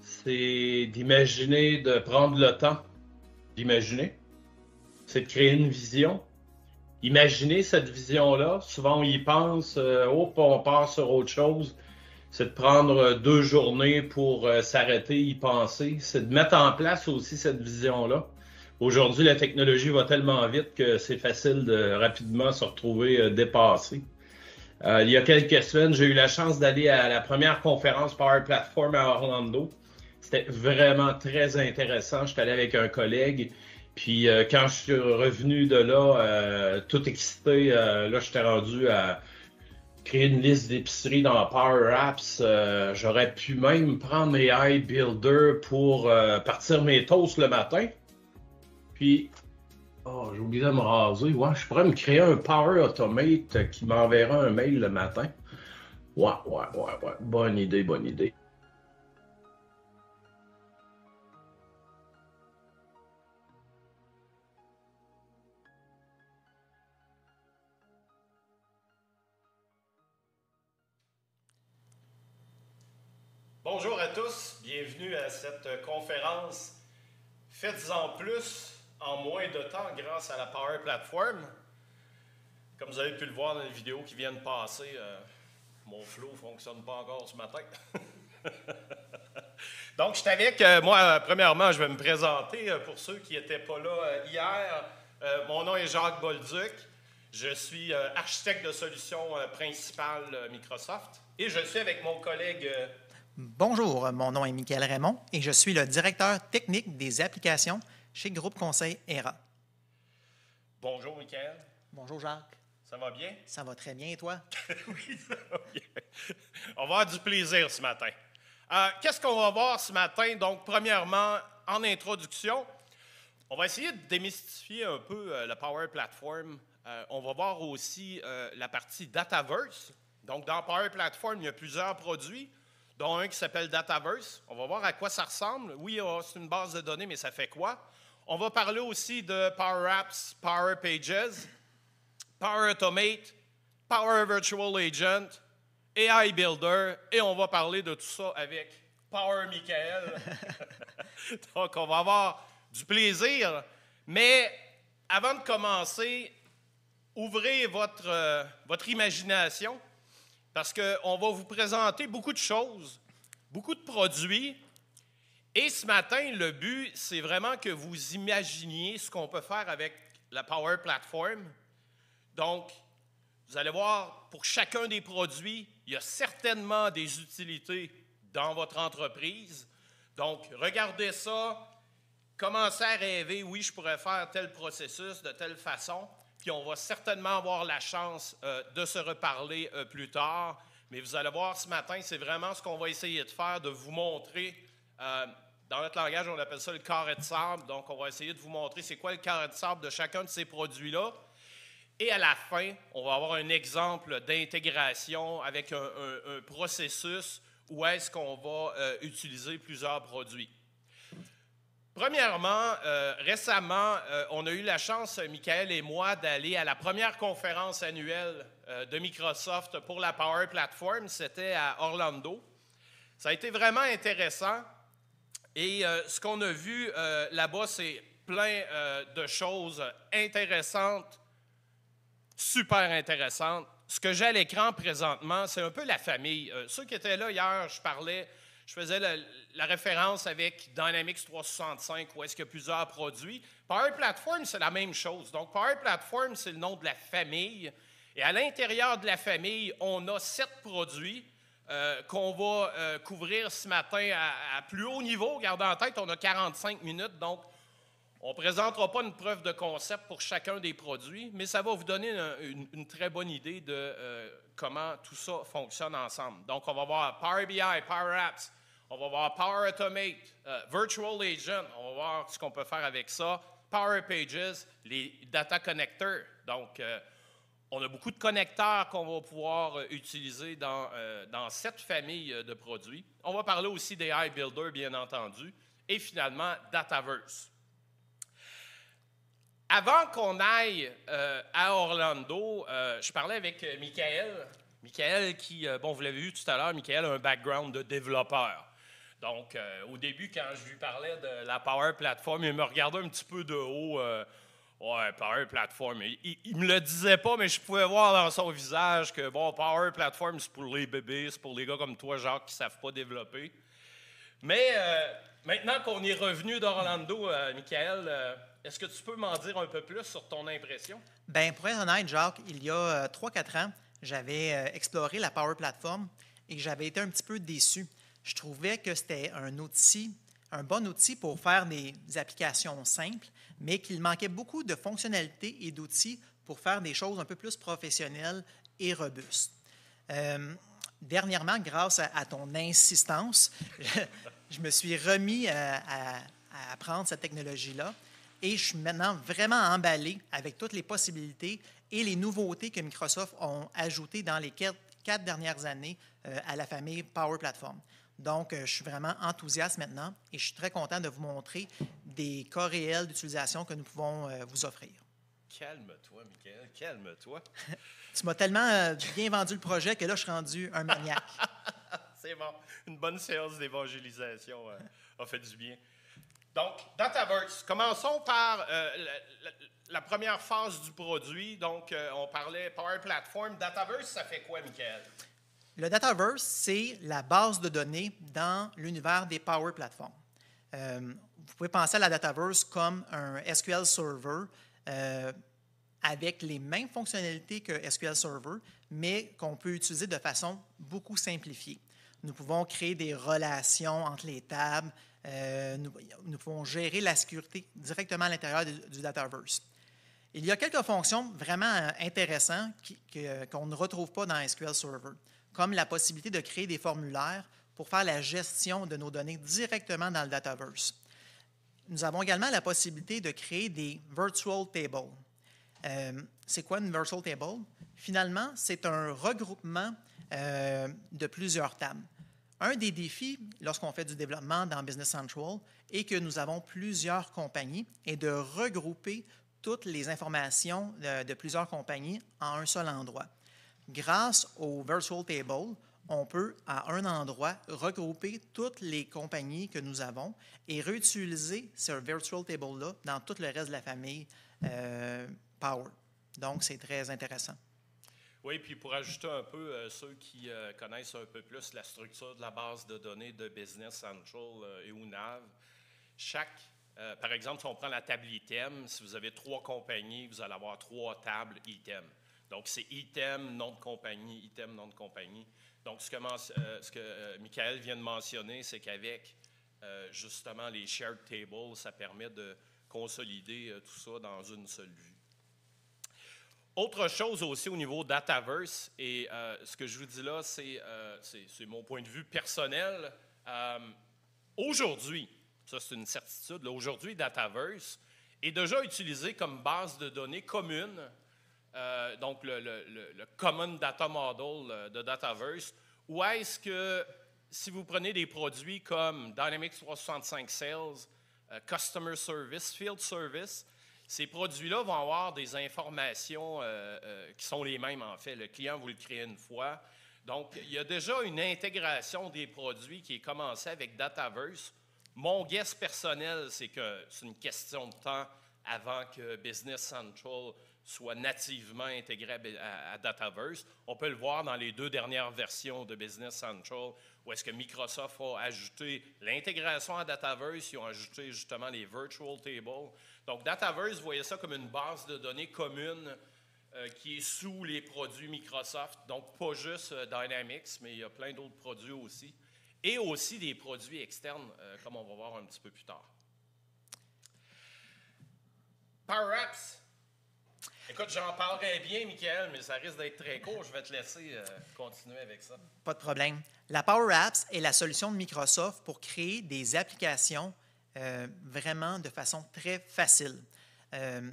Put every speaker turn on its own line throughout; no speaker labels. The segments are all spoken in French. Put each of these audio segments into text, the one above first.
c'est d'imaginer, de prendre le temps d'imaginer. C'est de créer une vision. Imaginer cette vision-là. Souvent, on y pense, oh, on part sur autre chose. C'est de prendre euh, deux journées pour euh, s'arrêter, y penser. C'est de mettre en place aussi cette vision-là. Aujourd'hui, la technologie va tellement vite que c'est facile de rapidement se retrouver dépassé. Euh, il y a quelques semaines, j'ai eu la chance d'aller à la première conférence Power Platform à Orlando. C'était vraiment très intéressant. Je suis allé avec un collègue. Puis euh, quand je suis revenu de là, euh, tout excité, là, j'étais rendu à créer une liste d'épiceries dans Power Apps. J'aurais pu même prendre mes iBuilder pour partir mes toasts le matin. Puis Oh, j'ai oublié de me raser. Ouais, je pourrais me créer un Power Automate qui m'enverra un mail le matin. Ouais, ouais, ouais, ouais. Bonne idée, bonne idée. Bonjour à tous, bienvenue à cette conférence Faites en plus en moins de temps grâce à la Power Platform. Comme vous avez pu le voir dans les vidéos qui viennent passer, euh, mon flow ne fonctionne pas encore ce matin. Donc, je suis que euh, moi, premièrement, je vais me présenter euh, pour ceux qui n'étaient pas là hier. mon nom est Jacques Bolduc. Je suis architecte de solutions principale Microsoft et je suis avec mon collègue
Bonjour, mon nom est Michael Raymond et je suis le directeur technique des applications chez Groupe Conseil ERA.
Bonjour, Michael. Bonjour, Jacques. Ça va bien? Ça va très bien, et toi? oui, ça va bien. On va avoir du plaisir ce matin. Euh, qu'est-ce qu'on va voir ce matin? Donc, premièrement, en introduction, on va essayer de démystifier un peu euh, la Power Platform. Euh, on va voir aussi la partie Dataverse. Donc, dans Power Platform, il y a plusieurs produits, dont un qui s'appelle Dataverse. On va voir à quoi ça ressemble. Oui, oh, c'est une base de données, mais ça fait quoi? On va parler aussi de Power Apps, Power Pages, Power Automate, Power Virtual Agent, AI Builder, et on va parler de tout ça avec Power Michael. Donc, on va avoir du plaisir. Mais avant de commencer, ouvrez votre, euh, votre imagination parce qu'on va vous présenter beaucoup de choses, beaucoup de produits, et ce matin, le but, c'est vraiment que vous imaginiez ce qu'on peut faire avec la Power Platform. Donc, vous allez voir, pour chacun des produits, il y a certainement des utilités dans votre entreprise. Donc, regardez ça, commencez à rêver, oui, je pourrais faire tel processus de telle façon, puis on va certainement avoir la chance euh, de se reparler euh, plus tard. Mais vous allez voir, ce matin, c'est vraiment ce qu'on va essayer de faire, de vous montrer euh, dans notre langage, on appelle ça le carré de sable. Donc, on va essayer de vous montrer c'est quoi le carré de sable de chacun de ces produits-là. Et à la fin, on va avoir un exemple d'intégration avec un, processus où est-ce qu'on va euh, utiliser plusieurs produits. Premièrement, euh, récemment, on a eu la chance, Michael et moi, d'aller à la première conférence annuelle de Microsoft pour la Power Platform. C'était à Orlando. Ça a été vraiment intéressant. Et euh, ce qu'on a vu euh, là-bas, c'est plein euh, de choses intéressantes, super intéressantes. Ce que j'ai à l'écran présentement, c'est un peu la famille. ceux qui étaient là hier, je parlais, je faisais la, référence avec Dynamics 365, où est-ce qu'il y a plusieurs produits. Power Platform, c'est la même chose. Donc, Power Platform, c'est le nom de la famille. Et à l'intérieur de la famille, on a sept produits euh, qu'on va euh, couvrir ce matin à, plus haut niveau. Gardez en tête, on a 45 minutes, donc on ne présentera pas une preuve de concept pour chacun des produits, mais ça va vous donner une, très bonne idée de euh, comment tout ça fonctionne ensemble. Donc, on va voir Power BI, Power Apps, on va voir Power Automate, Virtual Agent, on va voir ce qu'on peut faire avec ça, Power Pages, les data connectors. Donc, on a beaucoup de connecteurs qu'on va pouvoir euh, utiliser dans, euh, dans, cette famille euh, de produits. On va parler aussi des AI bien entendu, et finalement Dataverse. Avant qu'on aille à Orlando, je parlais avec Michael. Michael qui, bon, vous l'avez vu tout à l'heure, Michael a un background de développeur. Donc, au début, quand je lui parlais de la Power Platform, il me regardait un petit peu de haut Ouais, Power Platform. Il, ne me le disait pas, mais je pouvais voir dans son visage que, bon, Power Platform, c'est pour les bébés, c'est pour les gars comme toi, Jacques, qui ne savent pas développer. Mais euh, maintenant qu'on est revenu d'Orlando, euh, Michael, euh, est-ce que tu peux m'en dire un peu plus sur ton impression?
ben pour être honnête, Jacques, il y a 3-4 ans, j'avais exploré la Power Platform et j'avais été un petit peu déçu. Je trouvais que c'était un outil un bon outil pour faire des applications simples, mais qu'il manquait beaucoup de fonctionnalités et d'outils pour faire des choses un peu plus professionnelles et robustes. Euh, dernièrement, grâce à, ton insistance, je me suis remis à, apprendre cette technologie-là et je suis maintenant vraiment emballé avec toutes les possibilités et les nouveautés que Microsoft ont ajoutées dans les quatre, dernières années euh, à la famille Power Platform. Donc, euh, je suis vraiment enthousiaste maintenant et je suis très content de vous montrer des cas réels d'utilisation que nous pouvons euh, vous offrir.
Calme-toi, Michael, calme-toi.
tu m'as tellement euh, bien vendu le projet que là, je suis rendu un maniaque.
C'est bon. Une bonne séance d'évangélisation a fait du bien. Donc, Dataverse, commençons par la, première phase du produit. Donc, on parlait Power Platform. Dataverse, ça fait quoi, Michael?
Le Dataverse, c'est la base de données dans l'univers des Power Platforms. Euh, vous pouvez penser à la Dataverse comme un SQL Server euh, avec les mêmes fonctionnalités que SQL Server, mais qu'on peut utiliser de façon beaucoup simplifiée. Nous pouvons créer des relations entre les tables, euh, nous, pouvons gérer la sécurité directement à l'intérieur du, Dataverse. Il y a quelques fonctions vraiment intéressantes qu'on ne retrouve pas dans SQL Server comme la possibilité de créer des formulaires pour faire la gestion de nos données directement dans le Dataverse. Nous avons également la possibilité de créer des Virtual Tables. Euh, c'est quoi une Virtual Table? Finalement, c'est un regroupement euh, de plusieurs tables. Un des défis lorsqu'on fait du développement dans Business Central est que nous avons plusieurs compagnies et de regrouper toutes les informations de plusieurs compagnies en un seul endroit grâce au Virtual Table, on peut, à un endroit, regrouper toutes les compagnies que nous avons et réutiliser ce Virtual Table-là dans tout le reste de la famille euh, Power. Donc, c'est très intéressant.
Oui, puis pour ajouter un peu, euh, ceux qui euh, connaissent un peu plus la structure de la base de données de Business Central et UNAV, chaque par exemple, si on prend la table item, si vous avez trois compagnies, vous allez avoir trois tables item. Donc, c'est item, nom de compagnie, item, nom de compagnie. Donc, ce que, euh, ce que euh, Michael vient de mentionner, c'est qu'avec euh, justement les shared tables, ça permet de consolider tout ça dans une seule vue. Autre chose aussi au niveau Dataverse, et ce que je vous dis là, c'est mon point de vue personnel. Aujourd'hui, ça c'est une certitude, aujourd'hui Dataverse est déjà utilisé comme base de données commune euh, donc le, Common Data Model euh, de Dataverse, ou est-ce que si vous prenez des produits comme Dynamics 365 Sales, euh, Customer Service, Field Service, ces produits-là vont avoir des informations qui sont les mêmes en fait. Le client, vous le créez une fois. Donc, il y a déjà une intégration des produits qui est commencée avec Dataverse. Mon guess personnel, c'est que c'est une question de temps avant que Business Central soit nativement intégré à, Dataverse. On peut le voir dans les deux dernières versions de Business Central, où est-ce que Microsoft a ajouté l'intégration à Dataverse, ils ont ajouté justement les Virtual Tables. Donc Dataverse voyait ça comme une base de données commune euh, qui est sous les produits Microsoft, donc pas juste euh, Dynamics, mais il y a plein d'autres produits aussi, et aussi des produits externes, euh, comme on va voir un petit peu plus tard power Apps. Écoute, j'en parlerai bien, Michael, mais ça risque d'être très court. Je vais te laisser euh, continuer avec ça.
Pas de problème. La Power Apps est la solution de Microsoft pour créer des applications euh, vraiment de façon très facile. Euh,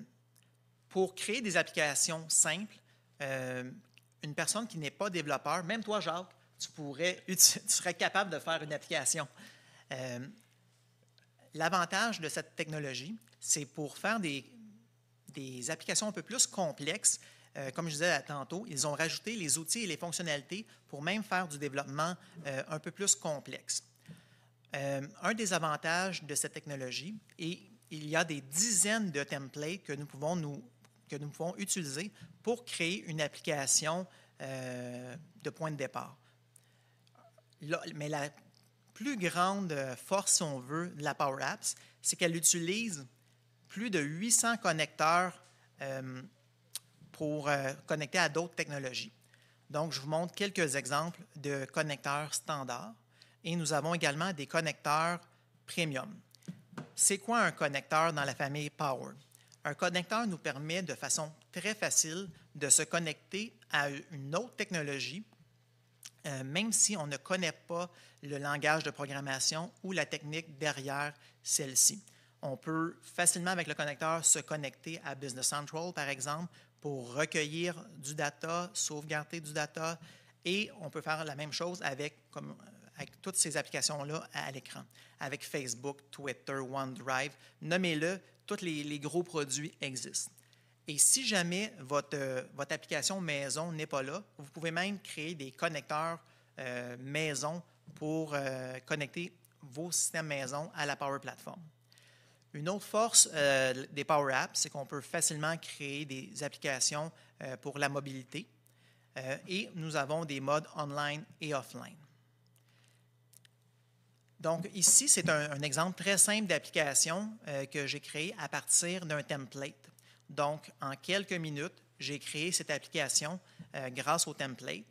pour créer des applications simples, une personne qui n'est pas développeur, même toi, Jacques, tu, pourrais, tu serais capable de faire une application. L'avantage de cette technologie, c'est pour faire des, des applications un peu plus complexes, euh, comme je disais tantôt, ils ont rajouté les outils et les fonctionnalités pour même faire du développement euh, un peu plus complexe. Euh, un des avantages de cette technologie, et il y a des dizaines de templates que nous pouvons, nous, que nous pouvons utiliser pour créer une application de point de départ. mais la plus grande force, si on veut, de la Power Apps, c'est qu'elle utilise plus de 800 connecteurs euh, pour euh, connecter à d'autres technologies. Donc, je vous montre quelques exemples de connecteurs standards et nous avons également des connecteurs premium. C'est quoi un connecteur dans la famille Power? Un connecteur nous permet de façon très facile de se connecter à une autre technologie, euh, même si on ne connaît pas le langage de programmation ou la technique derrière celle-ci on peut facilement, avec le connecteur, se connecter à Business Central, par exemple, pour recueillir du data, sauvegarder du data, et on peut faire la même chose avec, toutes ces applications-là à, l'écran, avec Facebook, Twitter, OneDrive, nommez-le, tous les, gros produits existent. Et si jamais votre, application maison n'est pas là, vous pouvez même créer des connecteurs euh, maison pour euh, connecter vos systèmes maison à la Power Platform. Une autre force euh, des Power Apps, c'est qu'on peut facilement créer des applications euh, pour la mobilité euh, et nous avons des modes online et offline. Donc ici, c'est un, exemple très simple d'application que j'ai créée à partir d'un template. Donc en quelques minutes, j'ai créé cette application grâce au template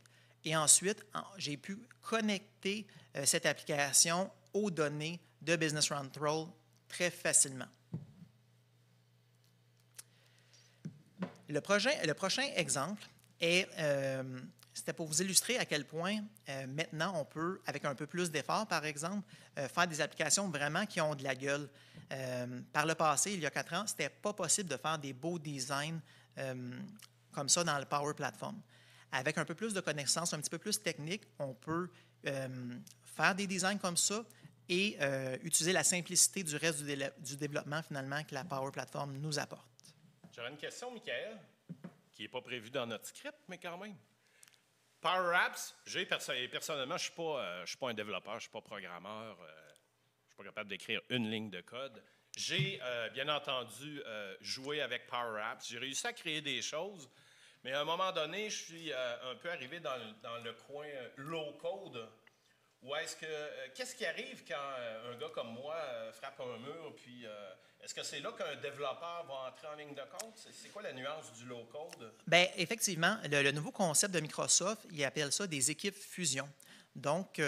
et ensuite, j'ai pu connecter cette application aux données de Business Roundtable très facilement. Le, projet, le prochain exemple est, euh, c'était pour vous illustrer à quel point euh, maintenant on peut, avec un peu plus d'efforts par exemple, euh, faire des applications vraiment qui ont de la gueule. par le passé, il y a quatre ans, ce n'était pas possible de faire des beaux designs comme ça dans le Power Platform. Avec un peu plus de connaissances, un petit peu plus technique, on peut faire des designs comme ça, et euh, utiliser la simplicité du reste du, développement finalement que la Power Platform nous apporte.
J'aurais une question, Michael, qui n'est pas prévue dans notre script, mais quand même. Power Apps, personnellement, je ne suis, euh, suis, pas un développeur, je ne suis pas programmeur, euh, je ne suis pas capable d'écrire une ligne de code. J'ai bien entendu joué avec Power Apps, j'ai réussi à créer des choses, mais à un moment donné, je suis un peu arrivé dans, dans le coin low code ou est-ce que. Euh, qu'est-ce qui arrive quand euh, un gars comme moi euh, frappe un mur? Puis est-ce que c'est là qu'un développeur va entrer en ligne de compte? C'est quoi la nuance du low-code?
Bien, effectivement, le, nouveau concept de Microsoft, il appelle ça des équipes fusion. Donc,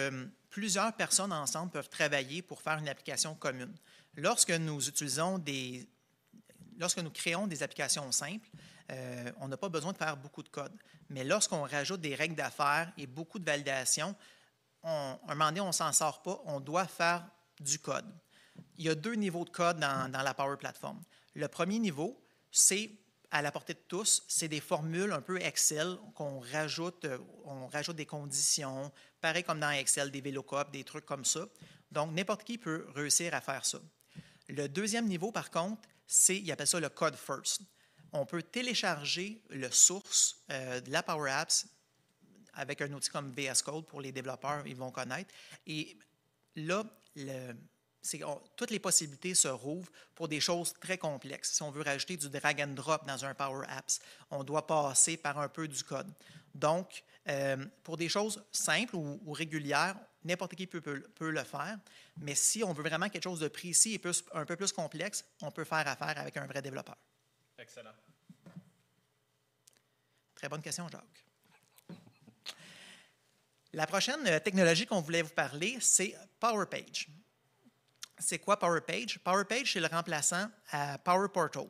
plusieurs personnes ensemble peuvent travailler pour faire une application commune. Lorsque nous utilisons des. Lorsque nous créons des applications simples, on n'a pas besoin de faire beaucoup de code. Mais lorsqu'on rajoute des règles d'affaires et beaucoup de validations, on, un moment on ne s'en sort pas, on doit faire du code. Il y a deux niveaux de code dans, la Power Platform. Le premier niveau, c'est à la portée de tous, c'est des formules un peu Excel qu'on rajoute, euh, on rajoute des conditions, pareil comme dans Excel, des VLOOKUP, des trucs comme ça. Donc, n'importe qui peut réussir à faire ça. Le deuxième niveau, par contre, c'est, il appelle ça le code first. On peut télécharger le source euh, de la Power Apps avec un outil comme VS Code pour les développeurs, ils vont connaître. Et là, le, toutes les possibilités se rouvrent pour des choses très complexes. Si on veut rajouter du drag and drop dans un Power Apps, on doit passer par un peu du code. Donc, euh, pour des choses simples ou, régulières, n'importe qui peut, le faire. Mais si on veut vraiment quelque chose de précis et un peu plus complexe, on peut faire affaire avec un vrai développeur. Excellent. Très bonne question, Jacques. La prochaine euh, technologie qu'on voulait vous parler, c'est PowerPage. C'est quoi PowerPage? PowerPage, c'est le remplaçant à PowerPortal.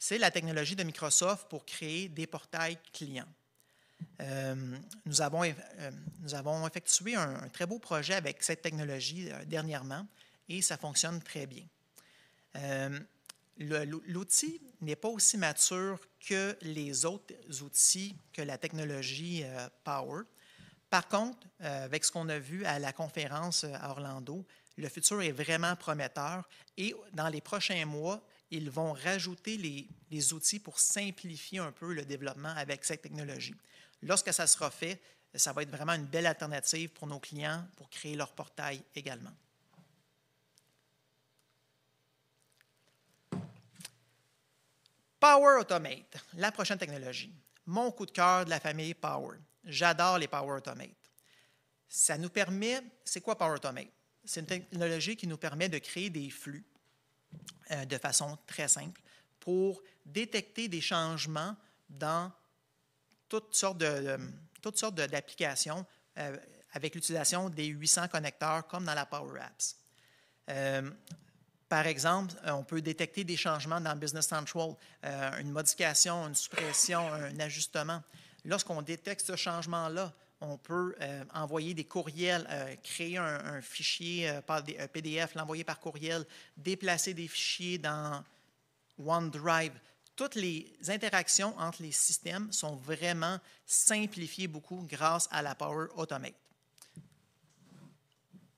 C'est la technologie de Microsoft pour créer des portails clients. Euh, euh, nous, avons, effectué un, très beau projet avec cette technologie dernièrement et ça fonctionne très bien. L'outil n'est pas aussi mature que les autres outils que la technologie Power. Par contre, euh, avec ce qu'on a vu à la conférence euh, à Orlando, le futur est vraiment prometteur et dans les prochains mois, ils vont rajouter les, outils pour simplifier un peu le développement avec cette technologie. Lorsque ça sera fait, ça va être vraiment une belle alternative pour nos clients pour créer leur portail également. Power Automate, la prochaine technologie. Mon coup de cœur de la famille Power. J'adore les Power Automate. Ça nous permet, c'est quoi Power Automate? C'est une technologie qui nous permet de créer des flux euh, de façon très simple pour détecter des changements dans toutes sortes, euh, d'applications euh, avec l'utilisation des 800 connecteurs comme dans la Power Apps. par exemple, on peut détecter des changements dans Business Central, une modification, une suppression, un ajustement. Lorsqu'on détecte ce changement-là, on peut euh, envoyer des courriels, euh, créer un, fichier euh, par un PDF, l'envoyer par courriel, déplacer des fichiers dans OneDrive. Toutes les interactions entre les systèmes sont vraiment simplifiées beaucoup grâce à la Power Automate.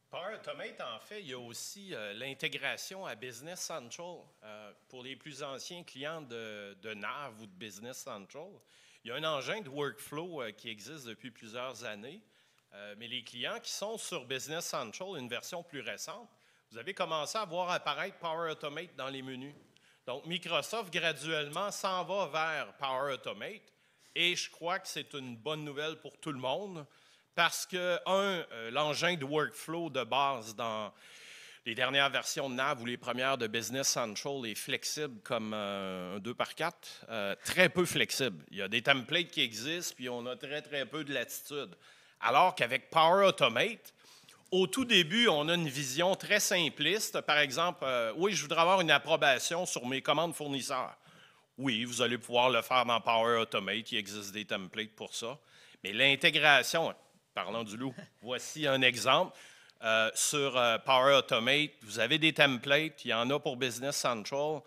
Power Automate, en fait, il y a aussi l'intégration à Business Central pour les plus anciens clients de, de NAV ou de Business Central. Il y a un engin de workflow euh, qui existe depuis plusieurs années, euh, mais les clients qui sont sur Business Central, une version plus récente, vous avez commencé à voir apparaître Power Automate dans les menus. Donc, Microsoft graduellement s'en va vers Power Automate et je crois que c'est une bonne nouvelle pour tout le monde parce que, un, euh, l'engin de workflow de base dans les dernières versions de NAV ou les premières de Business Central est flexible comme euh, un 2x4, euh, très peu flexible. Il y a des templates qui existent, puis on a très, très peu de latitude. Alors qu'avec Power Automate, au tout début, on a une vision très simpliste. Par exemple, euh, oui, je voudrais avoir une approbation sur mes commandes fournisseurs. Oui, vous allez pouvoir le faire dans Power Automate. Il existe des templates pour ça. Mais l'intégration, parlons du loup, voici un exemple. Euh, sur euh, Power Automate, vous avez des templates, il y en a pour Business Central,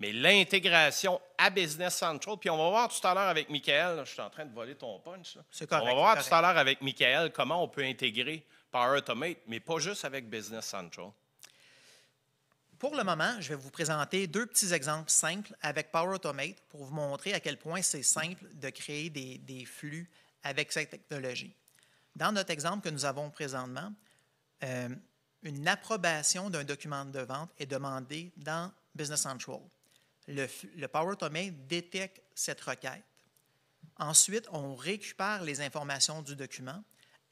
mais l'intégration à Business Central, puis on va voir tout à l'heure avec Michael, je suis en train de voler ton punch. On va voir tout à l'heure avec Michael comment on peut intégrer Power Automate, mais pas juste avec Business Central.
Pour le moment, je vais vous présenter deux petits exemples simples avec Power Automate pour vous montrer à quel point c'est simple de créer des, des, flux avec cette technologie. Dans notre exemple que nous avons présentement, euh, une approbation d'un document de vente est demandée dans Business Central. Le, le Power Automate détecte cette requête. Ensuite, on récupère les informations du document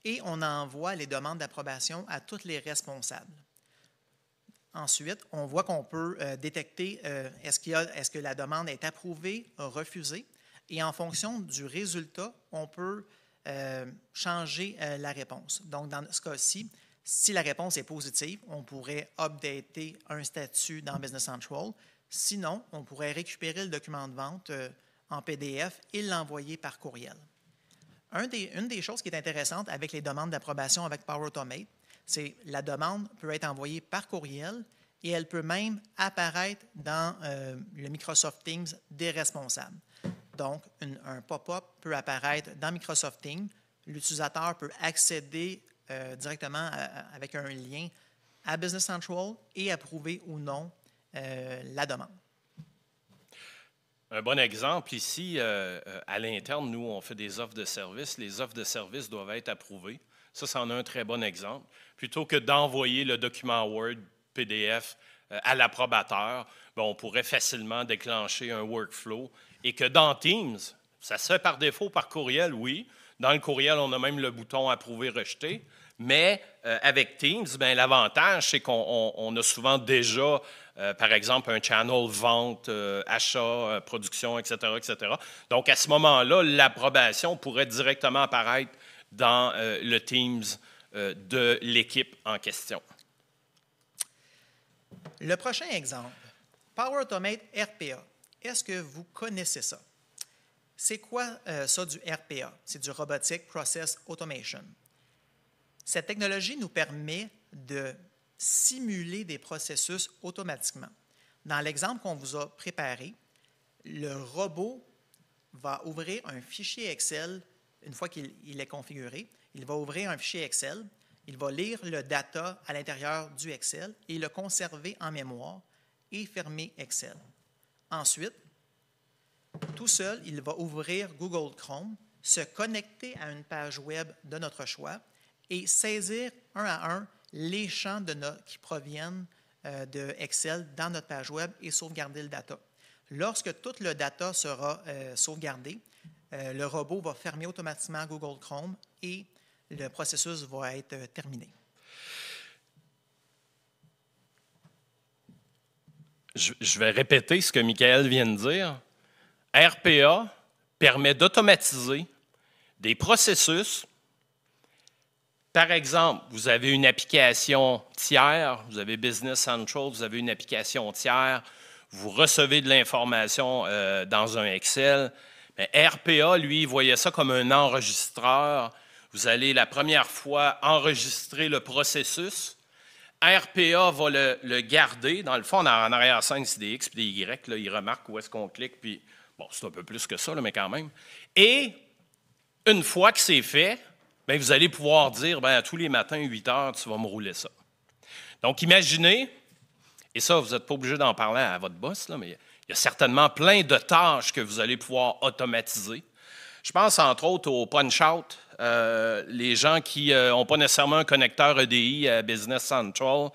et on envoie les demandes d'approbation à tous les responsables. Ensuite, on voit qu'on peut euh, détecter euh, est-ce, que la demande est approuvée, refusée, et en fonction du résultat, on peut changer la réponse. Donc, dans ce cas-ci, si la réponse est positive, on pourrait updater un statut dans Business Central. Sinon, on pourrait récupérer le document de vente euh, en PDF et l'envoyer par courriel. Un des, une des choses qui est intéressante avec les demandes d'approbation avec Power Automate, c'est la demande peut être envoyée par courriel et elle peut même apparaître dans euh, le Microsoft Teams des responsables. Donc, une, un pop-up peut apparaître dans Microsoft Teams. L'utilisateur peut accéder euh, directement avec un lien à Business Central et approuver ou non euh, la demande.
Un bon exemple ici, euh, à l'interne, nous, on fait des offres de services. Les offres de services doivent être approuvées. Ça, c'en est un très bon exemple. Plutôt que d'envoyer le document Word, PDF à l'approbateur, ben, on pourrait facilement déclencher un workflow et que dans Teams, ça se fait par défaut par courriel, oui, dans le courriel, on a même le bouton approuver, rejeter. Mais euh, avec Teams, ben, l'avantage, c'est qu'on a souvent déjà, euh, par exemple, un channel vente, euh, achat, production, etc., etc. Donc, à ce moment-là, l'approbation pourrait directement apparaître dans le Teams de l'équipe en question.
Le prochain exemple, Power Automate RPA. Est-ce que vous connaissez ça? C'est quoi euh, ça du RPA? C'est du Robotic Process Automation. Cette technologie nous permet de simuler des processus automatiquement. Dans l'exemple qu'on vous a préparé, le robot va ouvrir un fichier Excel une fois qu'il est configuré. Il va ouvrir un fichier Excel, il va lire le data à l'intérieur du Excel et le conserver en mémoire et fermer Excel. Ensuite, tout seul, il va ouvrir Google Chrome, se connecter à une page Web de notre choix et saisir un à un les champs de notes qui proviennent euh, de Excel dans notre page Web et sauvegarder le data. Lorsque tout le data sera euh, sauvegardé, euh, le robot va fermer automatiquement Google Chrome et le processus va être terminé.
je vais répéter ce que Michael vient de dire. RPA permet d'automatiser des processus. Par exemple, vous avez une application tiers, vous avez Business Central, vous avez une application tiers, vous recevez de l'information euh, dans un Excel. Mais RPA, lui, voyait ça comme un enregistreur. Vous allez la première fois enregistrer le processus. RPA va le, garder. Dans le fond, en, arrière scène c'est des X puis des Y. Là, il remarque où est-ce qu'on clique, puis Bon, c'est un peu plus que ça, mais quand même. Et une fois que c'est fait, bien, vous allez pouvoir dire bien, tous les matins, 8 heures, tu vas me rouler ça. Donc, imaginez, et ça, vous n'êtes pas obligé d'en parler à votre boss, mais il y a certainement plein de tâches que vous allez pouvoir automatiser. Je pense entre autres au punch-out, euh, les gens qui n'ont euh, pas nécessairement un connecteur EDI à euh, Business Central,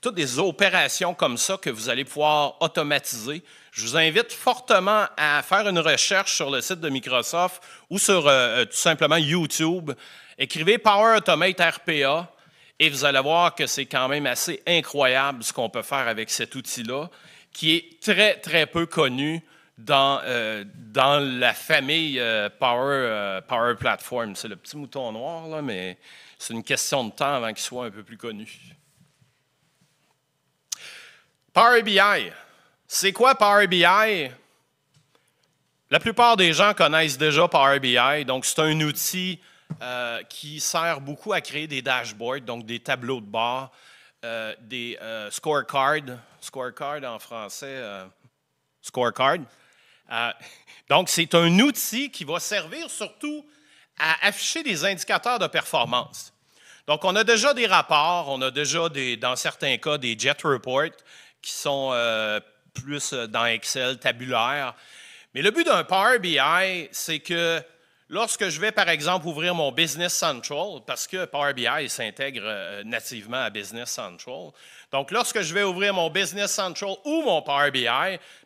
toutes des opérations comme ça que vous allez pouvoir automatiser je vous invite fortement à faire une recherche sur le site de Microsoft ou sur euh, euh, tout simplement YouTube. Écrivez Power Automate RPA et vous allez voir que c'est quand même assez incroyable ce qu'on peut faire avec cet outil-là, qui est très, très peu connu dans, euh, dans la famille Power, Power Platform. C'est le petit mouton noir, là, mais c'est une question de temps avant qu'il soit un peu plus connu. Power BI, c'est quoi Power BI? La plupart des gens connaissent déjà Power BI, donc c'est un outil euh, qui sert beaucoup à créer des dashboards, donc des tableaux de bord, euh, des euh, scorecards, scorecard en français, scorecard. donc c'est un outil qui va servir surtout à afficher des indicateurs de performance. Donc on a déjà des rapports, on a déjà des, dans certains cas des jet reports qui sont plus euh, dans Excel tabulaire. Mais le but d'un Power BI, c'est que lorsque je vais, par exemple, ouvrir mon Business Central, parce que Power BI s'intègre euh, nativement à Business Central, donc lorsque je vais ouvrir mon Business Central ou mon Power BI,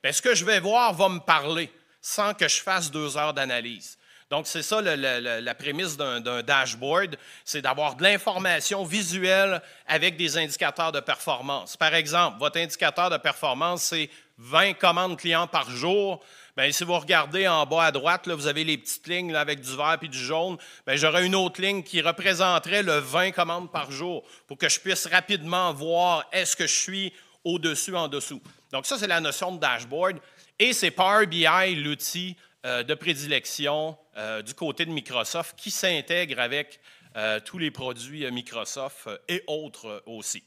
ben, ce que je vais voir va me parler sans que je fasse deux heures d'analyse. Donc, c'est ça la prémisse d'un dashboard, c'est d'avoir de l'information visuelle avec des indicateurs de performance. Par exemple, votre indicateur de performance, c'est 20 commandes clients par jour. Bien, si vous regardez en bas à droite, là, vous avez les petites lignes là, avec du vert et du jaune. Ben, j'aurais une autre ligne qui représenterait le 20 commandes par jour pour que je puisse rapidement voir est-ce que je suis au-dessus, en dessous. Donc, ça, c'est la notion de dashboard. Et c'est Power BI, l'outil euh, de prédilection euh, du côté de Microsoft qui s'intègre avec euh, tous les produits Microsoft et autres aussi.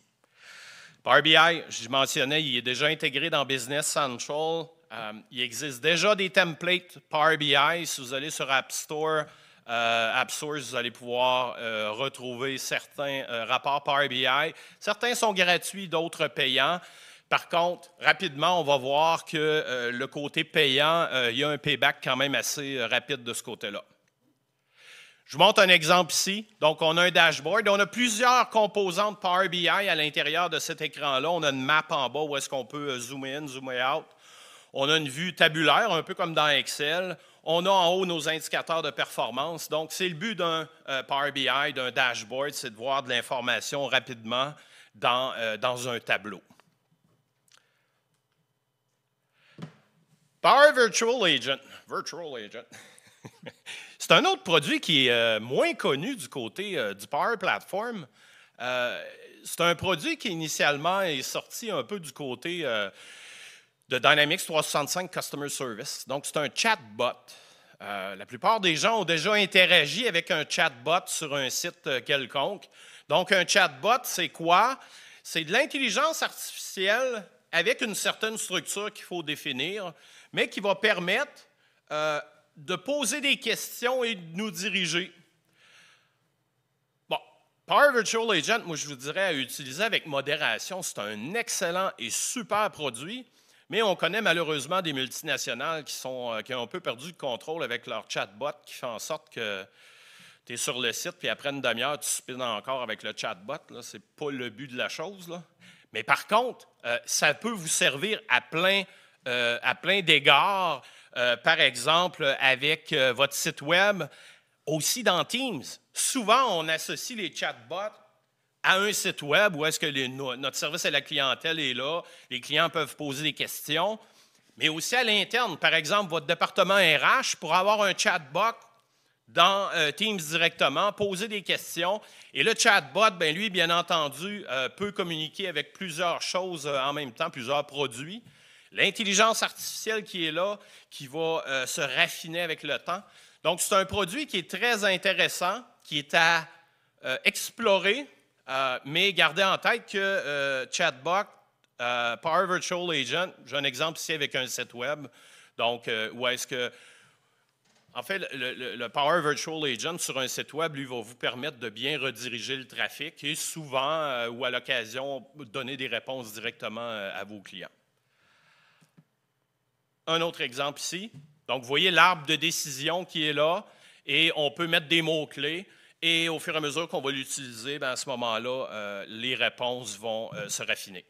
Power BI, je mentionnais, il est déjà intégré dans Business Central. il existe déjà des templates Power BI. Si vous allez sur App Store, App Source, vous allez pouvoir retrouver certains rapports Power BI. Certains sont gratuits, d'autres payants. Par contre, rapidement, on va voir que euh, le côté payant, euh, il y a un payback quand même assez euh, rapide de ce côté-là. Je vous montre un exemple ici. Donc, on a un dashboard. On a plusieurs composantes Power BI à l'intérieur de cet écran-là. On a une map en bas où est-ce qu'on peut zoomer in, zoomer out. On a une vue tabulaire, un peu comme dans Excel. On a en haut nos indicateurs de performance. Donc, c'est le but d'un Power BI, d'un dashboard, c'est de voir de l'information rapidement dans, dans un tableau. Power Virtual Agent, Virtual Agent, c'est un autre produit qui est euh, moins connu du côté euh, du Power Platform. Euh, c'est un produit qui initialement est sorti un peu du côté de Dynamics 365 Customer Service. Donc, c'est un chatbot. la plupart des gens ont déjà interagi avec un chatbot sur un site quelconque. Donc, un chatbot, c'est quoi? C'est de l'intelligence artificielle avec une certaine structure qu'il faut définir, mais qui va permettre euh, de poser des questions et de nous diriger. Bon, Power Virtual Agent, moi je vous dirais à utiliser avec modération, c'est un excellent et super produit, mais on connaît malheureusement des multinationales qui, euh, ont un peu perdu le contrôle avec leur chatbot qui fait en sorte que tu es sur le site, puis après une demi-heure, tu spines encore avec le chatbot. Ce n'est pas le but de la chose. Là. Mais par contre, euh, ça peut vous servir à plein euh, à plein d'égards, euh, par exemple avec euh, votre site web, aussi dans Teams. Souvent, on associe les chatbots à un site web où est-ce que notre service à la clientèle est là, les clients peuvent poser des questions, mais aussi à l'interne. Par exemple, votre département RH pour avoir un chatbot dans Teams directement, poser des questions. Et le chatbot, ben lui, bien entendu, peut communiquer avec plusieurs choses en même temps, plusieurs produits. L'intelligence artificielle qui est là, qui va euh, se raffiner avec le temps. Donc, c'est un produit qui est très intéressant, qui est à euh, explorer, euh, mais gardez en tête que Chatbot, Power Virtual Agent, j'ai un exemple ici avec un site web, donc où est-ce que en fait, le, Power Virtual Agent sur un site web, lui, va vous permettre de bien rediriger le trafic et souvent, ou à l'occasion, donner des réponses directement à vos clients un autre exemple ici. Donc, vous voyez l'arbre de décision qui est là et on peut mettre des mots-clés. Et au fur et à mesure qu'on va l'utiliser, ben, à ce moment-là, euh, les réponses vont euh, se raffiner.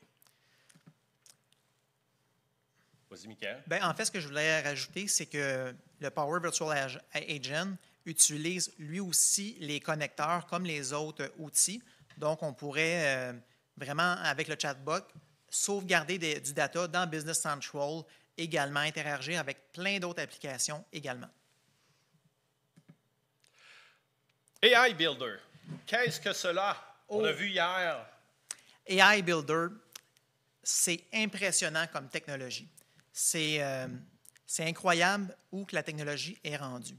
Vas-y, Michael.
Ben, en fait, ce que je voulais rajouter, c'est que le Power Virtual Agent utilise lui aussi les connecteurs comme les autres outils. Donc, on pourrait euh, vraiment, avec le chatbot, sauvegarder des, du data dans Business Central également, interagir avec plein d'autres applications également.
AI Builder, qu'est-ce que cela? On a oh. vu hier.
AI Builder, c'est impressionnant comme technologie. Euh, c'est incroyable où que la technologie est rendue.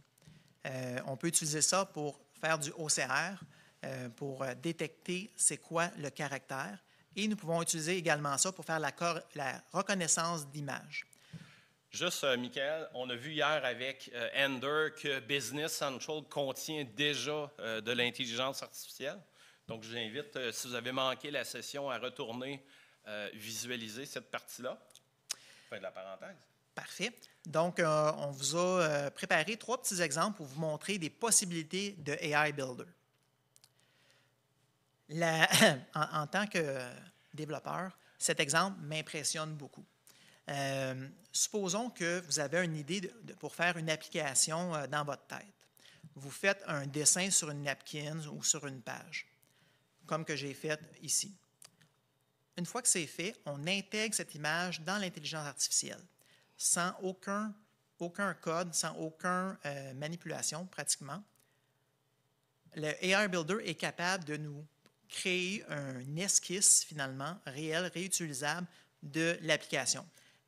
Euh, on peut utiliser ça pour faire du OCR, euh, pour détecter c'est quoi le caractère. Et nous pouvons utiliser également ça pour faire la, la reconnaissance d'images.
Juste, euh, Michael, on a vu hier avec euh, Ender que Business Central contient déjà euh, de l'intelligence artificielle. Donc, je vous invite, si vous avez manqué la session, à retourner visualiser cette partie-là. Fin de la parenthèse.
Parfait. Donc, on vous a préparé trois petits exemples pour vous montrer des possibilités de AI Builder. en tant que développeur, cet exemple m'impressionne beaucoup. Euh, supposons que vous avez une idée pour faire une application euh, dans votre tête. Vous faites un dessin sur une napkin ou sur une page, comme que j'ai fait ici. Une fois que c'est fait, on intègre cette image dans l'intelligence artificielle, sans aucun, code, sans aucune euh, manipulation pratiquement. Le AI Builder est capable de nous créer un esquisse finalement réel, réutilisable de l'application.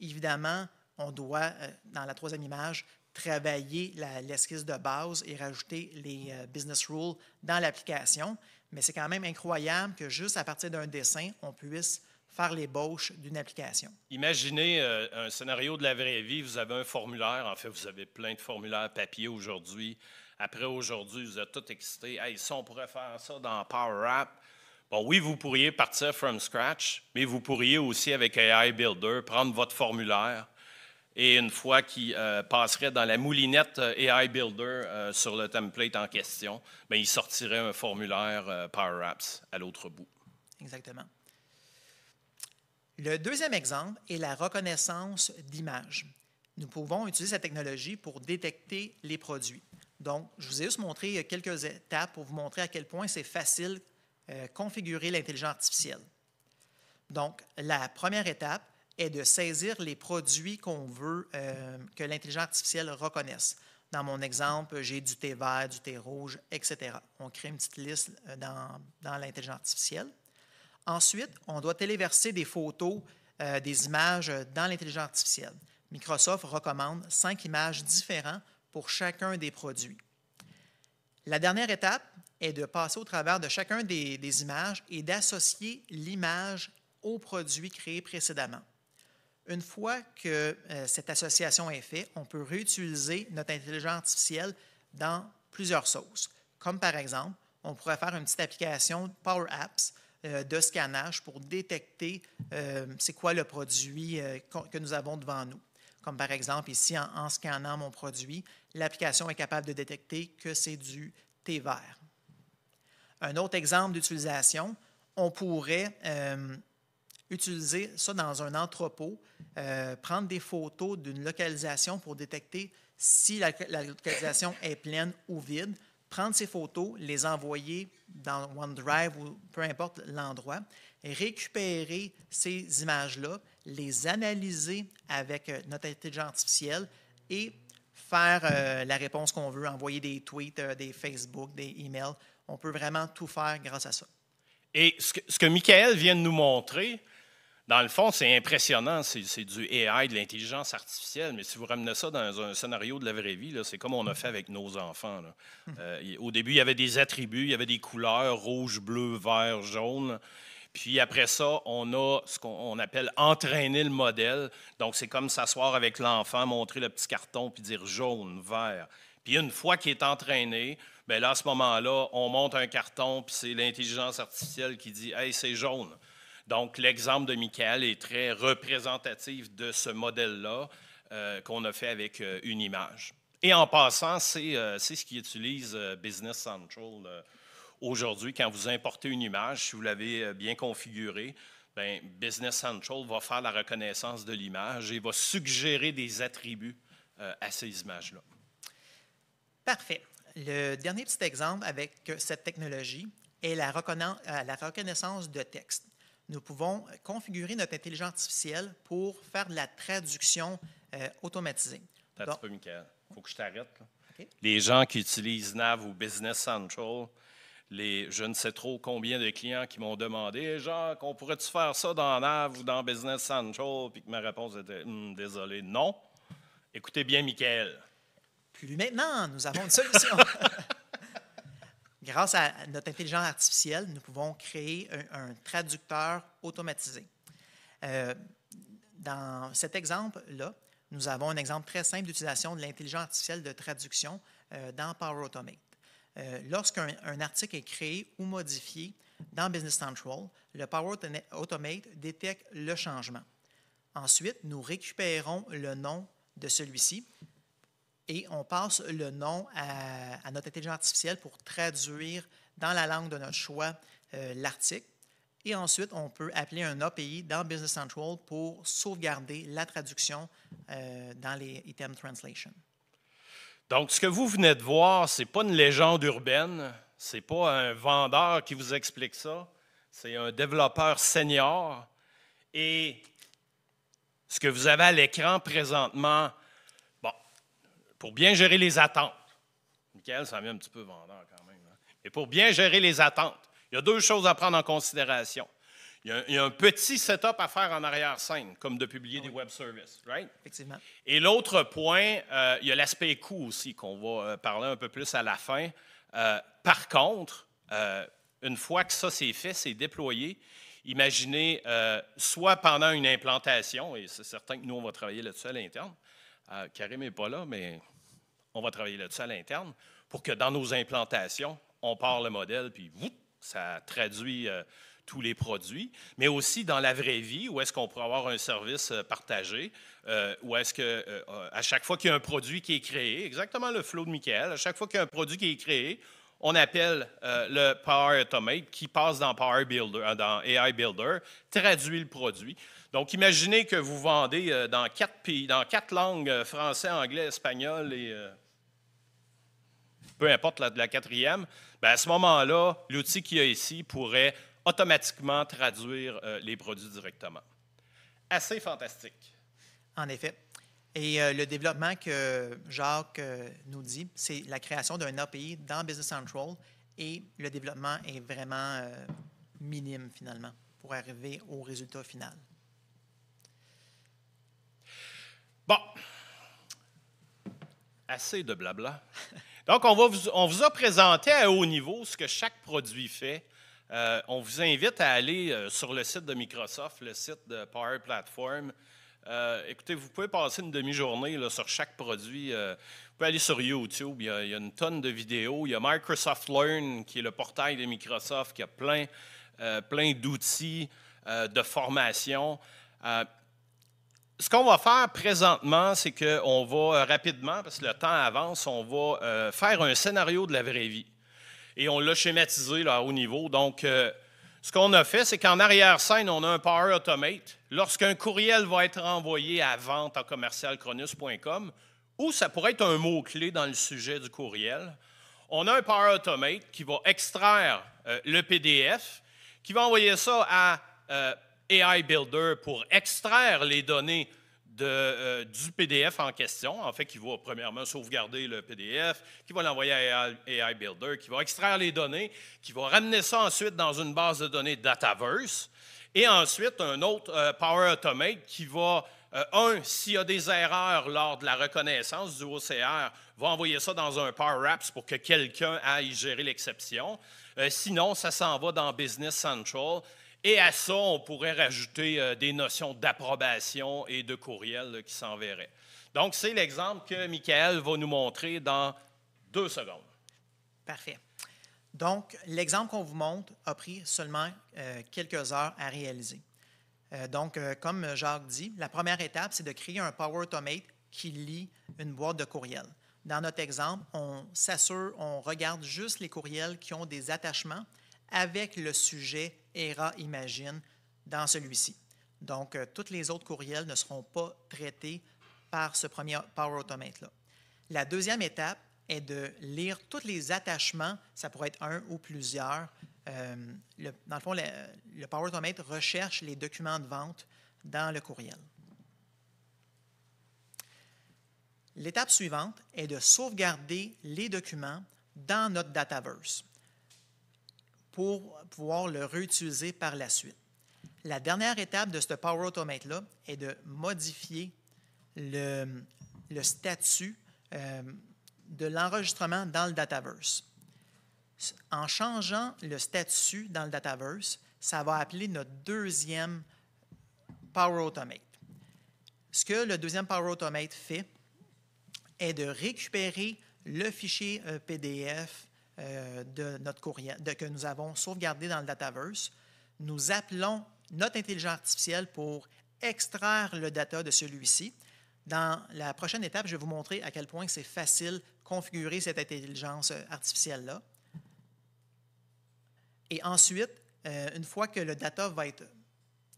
Évidemment, on doit, euh, dans la troisième image, travailler l'esquisse de base et rajouter les euh, business rules dans l'application. Mais c'est quand même incroyable que juste à partir d'un dessin, on puisse faire l'ébauche d'une application.
Imaginez euh, un scénario de la vraie vie. Vous avez un formulaire. En fait, vous avez plein de formulaires papier aujourd'hui. Après aujourd'hui, vous êtes tout excité. Hey, si on pourrait faire ça dans Power App, Bon, ah oui, vous pourriez partir from scratch, mais vous pourriez aussi, avec AI Builder, prendre votre formulaire et une fois qu'il euh, passerait dans la moulinette euh, AI Builder euh, sur le template en question, ben, il sortirait un formulaire Power Apps à l'autre bout.
Exactement. Le deuxième exemple est la reconnaissance d'images. Nous pouvons utiliser cette technologie pour détecter les produits. Donc, je vous ai juste montré quelques étapes pour vous montrer à quel point c'est facile euh, configurer l'intelligence artificielle. Donc, la première étape est de saisir les produits qu'on veut euh, que l'intelligence artificielle reconnaisse. Dans mon exemple, j'ai du thé vert, du thé rouge, etc. On crée une petite liste euh, dans, l'intelligence artificielle. Ensuite, on doit téléverser des photos, des images dans l'intelligence artificielle. Microsoft recommande cinq images différentes pour chacun des produits. La dernière étape, est de passer au travers de chacun des, images et d'associer l'image au produit créé précédemment. Une fois que euh, cette association est faite, on peut réutiliser notre intelligence artificielle dans plusieurs sources. Comme par exemple, on pourrait faire une petite application Power Apps euh, de scannage pour détecter euh, c'est quoi le produit que nous avons devant nous. Comme par exemple, ici, en scannant mon produit, l'application est capable de détecter que c'est du thé vert. Un autre exemple d'utilisation, on pourrait euh, utiliser ça dans un entrepôt, euh, prendre des photos d'une localisation pour détecter si la, localisation est pleine ou vide, prendre ces photos, les envoyer dans OneDrive ou peu importe l'endroit, récupérer ces images-là, les analyser avec euh, notre intelligence artificielle et faire la réponse qu'on veut, envoyer des tweets, des Facebook, des emails on peut vraiment tout faire grâce à ça.
Et ce que, Michael vient de nous montrer, dans le fond, c'est impressionnant. C'est du AI, de l'intelligence artificielle. Mais si vous ramenez ça dans un scénario de la vraie vie, c'est comme on a fait avec nos enfants. Euh, au début, il y avait des attributs, il y avait des couleurs rouge, bleu, vert, jaune. Puis après ça, on a ce qu'on appelle entraîner le modèle. Donc, c'est comme s'asseoir avec l'enfant, montrer le petit carton, puis dire jaune, vert. Puis une fois qu'il est entraîné, mais ben là, à ce moment-là, on monte un carton, puis c'est l'intelligence artificielle qui dit Hey, c'est jaune. Donc, l'exemple de Michael est très représentatif de ce modèle-là euh, qu'on a fait avec euh, une image. Et en passant, c'est euh, ce qui utilise Business Central aujourd'hui. Quand vous importez une image, si vous l'avez bien configurée, ben, Business Central va faire la reconnaissance de l'image et va suggérer des attributs à ces images-là.
Parfait. Le dernier petit exemple avec euh, cette technologie est euh, la, reconnaissance de texte. Nous pouvons configurer notre intelligence artificielle pour faire de la traduction euh, automatisée. Attends peu, Michael. faut que je t'arrête.
Les gens qui utilisent NAV ou Business Central, les, je ne sais trop combien de clients qui m'ont demandé Jacques, qu'on pourrait-tu faire ça dans NAV ou dans Business Central Puis que ma réponse était hmm, désolé, non. Écoutez bien, Michael.
Plus maintenant, nous avons une solution. Grâce à notre intelligence artificielle, nous pouvons créer un, traducteur automatisé. Euh, dans cet exemple-là, nous avons un exemple très simple d'utilisation de l'intelligence artificielle de traduction euh, dans Power Automate. Euh, lorsqu'un article est créé ou modifié dans Business Central, le Power Automate détecte le changement. Ensuite, nous récupérons le nom de celui-ci et on passe le nom à, notre intelligence artificielle pour traduire dans la langue de notre choix euh, l'article. Et ensuite, on peut appeler un API dans Business Central pour sauvegarder la traduction euh, dans les items translation.
Donc, ce que vous venez de voir, ce n'est pas une légende urbaine, ce n'est pas un vendeur qui vous explique ça, c'est un développeur senior. Et ce que vous avez à l'écran présentement, pour bien gérer les attentes, Michael, ça un petit peu vendeur quand même. Hein. Mais pour bien gérer les attentes, il y a deux choses à prendre en considération. Il y a, un petit setup à faire en arrière-scène, comme de publier des web services, right? Effectivement. Et l'autre point, euh, il y a l'aspect coût aussi, qu'on va euh, parler un peu plus à la fin. Euh, par contre, une fois que ça c'est fait, c'est déployé, imaginez soit pendant une implantation, et c'est certain que nous, on va travailler là-dessus à l'interne, Karim n'est pas là, mais on va travailler là-dessus à l'interne pour que dans nos implantations, on part le modèle, puis vous, ça traduit euh, tous les produits, mais aussi dans la vraie vie, où est-ce qu'on pourrait avoir un service euh, partagé, euh, où est-ce que à chaque fois qu'il y a un produit qui est créé, exactement le flow de Michael, à chaque fois qu'il y a un produit qui est créé, on appelle le Power Automate qui passe dans Power Builder, dans AI Builder, traduit le produit. Donc, imaginez que vous vendez dans quatre pays, dans quatre langues, français, anglais, espagnol et peu importe la, la quatrième, ben, à ce moment-là, l'outil qu'il y a ici pourrait automatiquement traduire euh, les produits directement.
Assez fantastique. En effet. Et euh, le développement que Jacques euh, nous dit, c'est la création d'un API dans Business Central et le développement est vraiment minime finalement pour arriver au résultat final. Bon,
assez de blabla.
Donc, on, vous, a présenté
à haut niveau ce que chaque produit fait. Euh, on vous invite à aller euh, sur le site de Microsoft, le site de Power Platform. Euh, écoutez, vous pouvez passer une demi-journée sur chaque produit. vous pouvez aller sur YouTube, il y, a, une tonne de vidéos. Il y a Microsoft Learn, qui est le portail de Microsoft, qui a plein, plein d'outils de formation ce qu'on va faire présentement, c'est qu'on va euh, rapidement, parce que le temps avance, on va euh, faire un scénario de la vraie vie. Et on l'a schématisé là, à haut niveau. Donc, euh, ce qu'on a fait, c'est qu'en arrière-scène, on a un Power Automate. Lorsqu'un courriel va être envoyé à vente en commercialchronus.com, ou ça pourrait être un mot-clé dans le sujet du courriel, on a un Power Automate qui va extraire le PDF, qui va envoyer ça à AI Builder pour extraire les données de, euh, du PDF en question, en fait, qui va premièrement sauvegarder le PDF, qui va l'envoyer à AI, Builder, qui va extraire les données, qui va ramener ça ensuite dans une base de données Dataverse, et ensuite un autre euh, Power Automate qui va, euh, un, s'il y a des erreurs lors de la reconnaissance du OCR, va envoyer ça dans un Power Apps pour que quelqu'un aille gérer l'exception. sinon, ça s'en va dans Business Central et à ça, on pourrait rajouter euh, des notions d'approbation et de courriel qui s'enverraient. Donc, c'est l'exemple que Michael va nous montrer dans deux secondes. Parfait.
Donc, l'exemple qu'on vous montre a pris seulement euh, quelques heures à réaliser. Euh, donc, comme Jacques dit, la première étape, c'est de créer un Power Automate qui lit une boîte de courriel. Dans notre exemple, on s'assure, on regarde juste les courriels qui ont des attachements avec le sujet ERA Imagine dans celui-ci. Donc, tous euh, toutes les autres courriels ne seront pas traités par ce premier Power Automate-là. La deuxième étape est de lire tous les attachements, ça pourrait être un ou plusieurs. Euh, le, dans le fond, le Power Automate recherche les documents de vente dans le courriel. L'étape suivante est de sauvegarder les documents dans notre Dataverse pour pouvoir le réutiliser par la suite. La dernière étape de ce Power Automate-là est de modifier le, statut euh, de l'enregistrement dans le Dataverse. En changeant le statut dans le Dataverse, ça va appeler notre deuxième Power Automate. Ce que le deuxième Power Automate fait est de récupérer le fichier euh, PDF euh, de notre que nous avons sauvegardé dans le Dataverse. Nous appelons notre intelligence artificielle pour extraire le data de celui-ci. Dans la prochaine étape, je vais vous montrer à quel point c'est facile configurer cette intelligence euh, artificielle-là. Et ensuite, euh, une fois que le data va être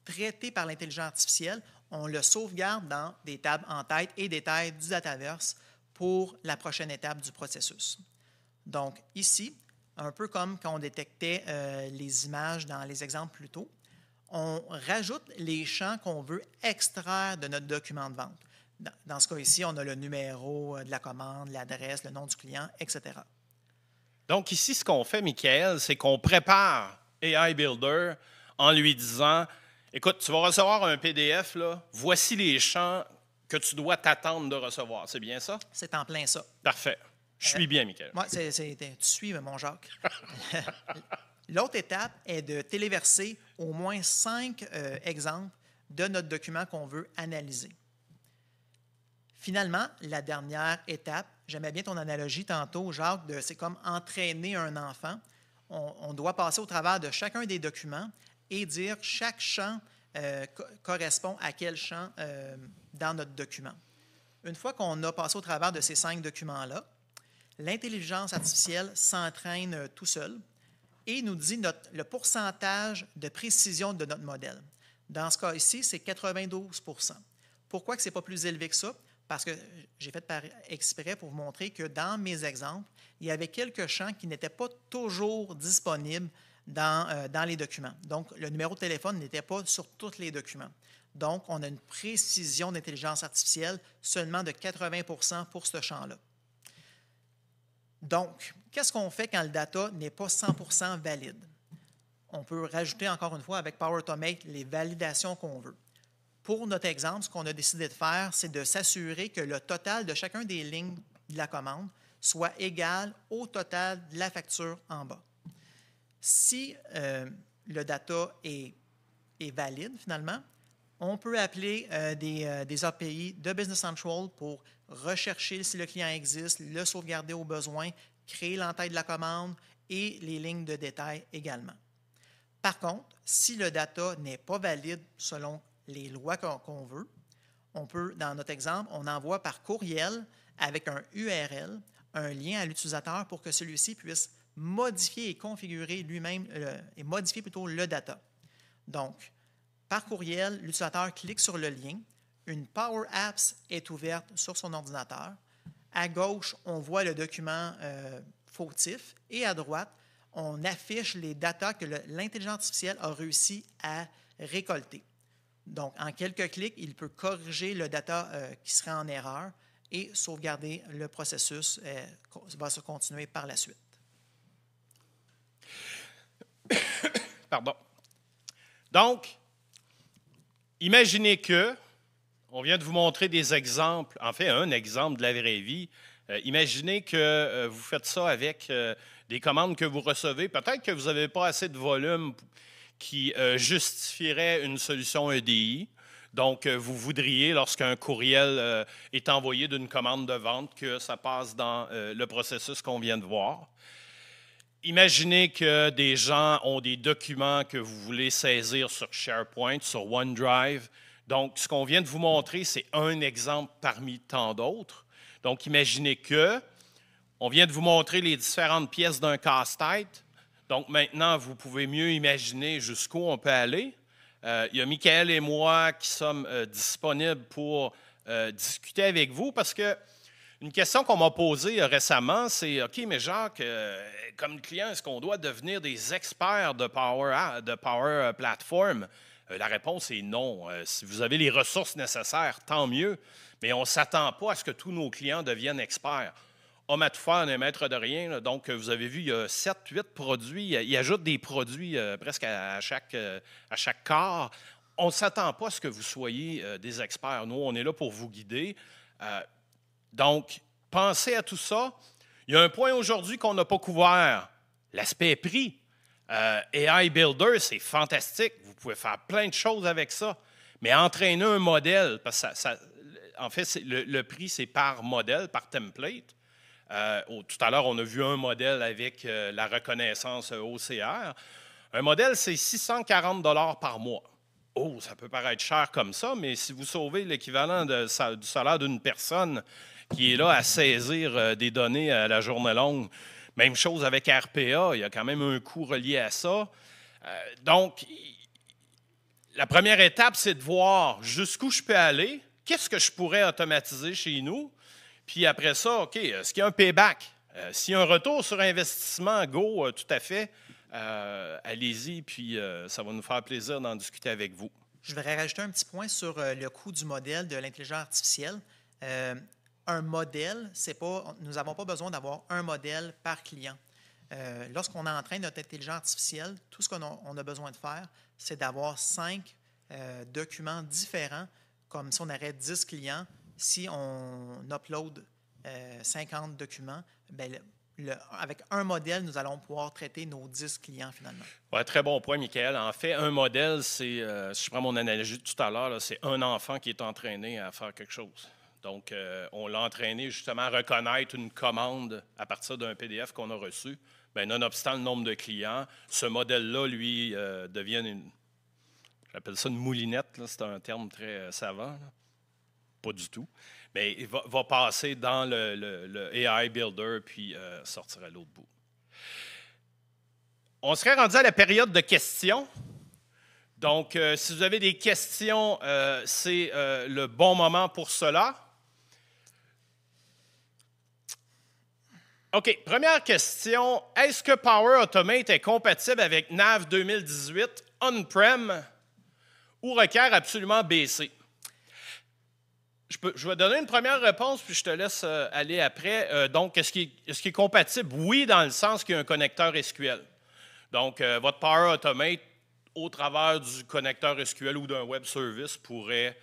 traité par l'intelligence artificielle, on le sauvegarde dans des tables en tête et des tailles du Dataverse pour la prochaine étape du processus. Donc ici, un peu comme quand on détectait euh, les images dans les exemples plus tôt, on rajoute les champs qu'on veut extraire de notre document de vente. Dans, ce cas ici, on a le numéro euh, de la commande, l'adresse, le nom du client, etc.
Donc ici, ce qu'on fait, Michael, c'est qu'on prépare AI Builder en lui disant, écoute, tu vas recevoir un PDF, voici les champs que tu dois t'attendre de recevoir. C'est bien ça?
C'est en plein ça.
Parfait. Je suis euh, bien, Michael.
Moi, tu suis, mon Jacques. L'autre étape est de téléverser au moins cinq euh, exemples de notre document qu'on veut analyser. Finalement, la dernière étape, j'aimais bien ton analogie tantôt, Jacques, c'est comme entraîner un enfant. On, doit passer au travers de chacun des documents et dire chaque champ euh, correspond à quel champ dans notre document. Une fois qu'on a passé au travers de ces cinq documents-là, L'intelligence artificielle s'entraîne euh, tout seul et nous dit le pourcentage de précision de notre modèle. Dans ce cas ici, c'est 92 Pourquoi que ce n'est pas plus élevé que ça? Parce que j'ai fait par exprès pour vous montrer que dans mes exemples, il y avait quelques champs qui n'étaient pas toujours disponibles dans, euh, dans, les documents. Donc, le numéro de téléphone n'était pas sur tous les documents. Donc, on a une précision d'intelligence artificielle seulement de 80 pour ce champ-là. Donc, qu'est-ce qu'on fait quand le data n'est pas 100 valide? On peut rajouter encore une fois avec Power Automate les validations qu'on veut. Pour notre exemple, ce qu'on a décidé de faire, c'est de s'assurer que le total de chacun des lignes de la commande soit égal au total de la facture en bas. Si euh, le data est valide finalement, on peut appeler euh, des, euh, API de Business Central pour rechercher si le client existe, le sauvegarder au besoin, créer l'entête de la commande et les lignes de détail également. Par contre, si le data n'est pas valide selon les lois qu'on veut, on peut, dans notre exemple, on envoie par courriel avec un URL un lien à l'utilisateur pour que celui-ci puisse modifier et configurer lui-même, et modifier plutôt le data. Donc, par courriel, l'utilisateur clique sur le lien. Une Power Apps est ouverte sur son ordinateur. À gauche, on voit le document euh, fautif et à droite, on affiche les datas que l'intelligence artificielle a réussi à récolter. Donc, en quelques clics, il peut corriger le data euh, qui serait en erreur et sauvegarder le processus Ça euh, va se continuer par la suite.
Pardon. Donc, imaginez que, on vient de vous montrer des exemples, en fait un exemple de la vraie vie. Euh, imaginez que euh, vous faites ça avec euh, des commandes que vous recevez. Peut-être que vous n'avez pas assez de volume qui justifierait une solution EDI. Donc, vous voudriez, lorsqu'un courriel est envoyé d'une commande de vente, que ça passe dans le processus qu'on vient de voir imaginez que des gens ont des documents que vous voulez saisir sur SharePoint, sur OneDrive. Donc, ce qu'on vient de vous montrer, c'est un exemple parmi tant d'autres. Donc, imaginez que on vient de vous montrer les différentes pièces d'un casse-tête. Donc, maintenant, vous pouvez mieux imaginer jusqu'où on peut aller. Euh, il y a Michael et moi qui sommes euh, disponibles pour euh, discuter avec vous parce que une question qu'on m'a posée euh, récemment, c'est OK, mais Jacques, euh, comme client, est-ce qu'on doit devenir des experts de Power, de Power euh, Platform? la réponse est non. si vous avez les ressources nécessaires, tant mieux, mais on ne s'attend pas à ce que tous nos clients deviennent experts. Homme à tout faire n'est maître de rien. donc, vous avez vu, il y a 7, 8 produits. Il ajoute des produits presque à, chaque, à chaque corps. On ne s'attend pas à ce que vous soyez des experts. Nous, on est là pour vous guider. Donc, pensez à tout ça. Il y a un point aujourd'hui qu'on n'a pas couvert, l'aspect prix. Euh, AI Builder, c'est fantastique. Vous pouvez faire plein de choses avec ça. Mais entraîner un modèle, parce que en fait, le, prix, c'est par modèle, par template. Euh, tout à l'heure, on a vu un modèle avec euh, la reconnaissance OCR. Un modèle, c'est 640 par mois. Oh, ça peut paraître cher comme ça, mais si vous sauvez l'équivalent du salaire d'une personne qui est là à saisir euh, des données à la journée longue. Même chose avec RPA, il y a quand même un coût relié à ça. Euh, donc, la première étape, c'est de voir jusqu'où je peux aller, qu'est-ce que je pourrais automatiser chez nous, puis après ça, OK, euh, est-ce qu'il y a un payback? Euh, s'il y a un retour sur investissement, go, tout à fait, allez-y, puis ça va nous faire plaisir d'en discuter avec
vous. Je voudrais rajouter un petit point sur le coût du modèle de l'intelligence artificielle un modèle, c'est pas, nous n'avons pas besoin d'avoir un modèle par client. Euh, lorsqu'on entraîne notre intelligence artificielle, tout ce qu'on a, besoin de faire, c'est d'avoir cinq euh, documents différents, comme si on avait dix clients. Si on upload 50 euh, documents, ben, avec un modèle, nous allons pouvoir traiter nos dix clients finalement.
Ouais, très bon point, Michael. En fait, un modèle, c'est, euh, si je prends mon analogie de tout à l'heure, c'est un enfant qui est entraîné à faire quelque chose. Donc, euh, on l'a entraîné justement à reconnaître une commande à partir d'un PDF qu'on a reçu. Bien, nonobstant le nombre de clients, ce modèle-là, lui, euh, devient une. J'appelle ça une moulinette, c'est un terme très euh, savant. Pas du tout. Mais il va, passer dans le, AI Builder puis sortir à l'autre bout. On serait rendu à la période de questions. Donc, si vous avez des questions, c'est le bon moment pour cela. OK, première question. Est-ce que Power Automate est compatible avec NAV 2018 on-prem ou requiert absolument BC? Je, vais donner une première réponse, puis je te laisse euh, aller après. Euh, donc, est-ce qu'il est, compatible? Oui, dans le sens qu'il y a un connecteur SQL. Donc, euh, votre Power Automate, au travers du connecteur SQL ou d'un web service, pourrait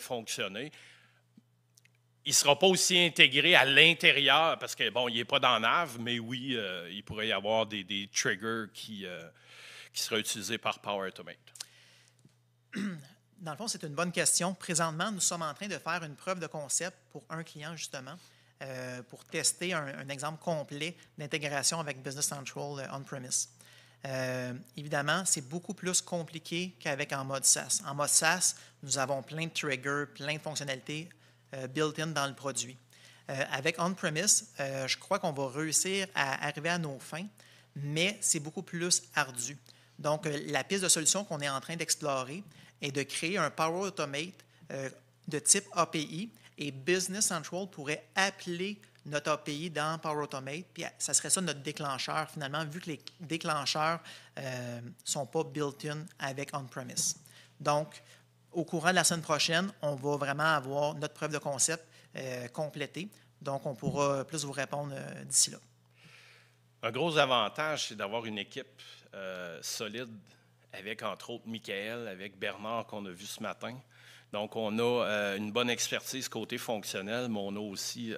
fonctionner il ne sera pas aussi intégré à l'intérieur parce que, bon, il n'est pas dans NAV, mais oui, euh, il pourrait y avoir des, triggers qui, euh, qui seraient utilisés par Power Automate.
Dans le fond, c'est une bonne question. Présentement, nous sommes en train de faire une preuve de concept pour un client, justement, euh, pour tester un, exemple complet d'intégration avec Business Central on-premise. évidemment, c'est beaucoup plus compliqué qu'avec en mode SaaS. En mode SaaS, nous avons plein de triggers, plein de fonctionnalités euh, built-in dans le produit. Euh, avec on-premise, euh, je crois qu'on va réussir à arriver à nos fins, mais c'est beaucoup plus ardu. Donc, la piste de solution qu'on est en train d'explorer est de créer un Power Automate de type API et Business Central pourrait appeler notre API dans Power Automate, puis ça serait ça notre déclencheur finalement, vu que les déclencheurs ne sont pas built-in avec on-premise. Donc, au courant de la semaine prochaine, on va vraiment avoir notre preuve de concept euh, complétée. Donc, on pourra plus vous répondre euh, d'ici là.
Un gros avantage, c'est d'avoir une équipe euh, solide avec, entre autres, Michael, avec Bernard qu'on a vu ce matin. Donc, on a une bonne expertise côté fonctionnel, mais on a aussi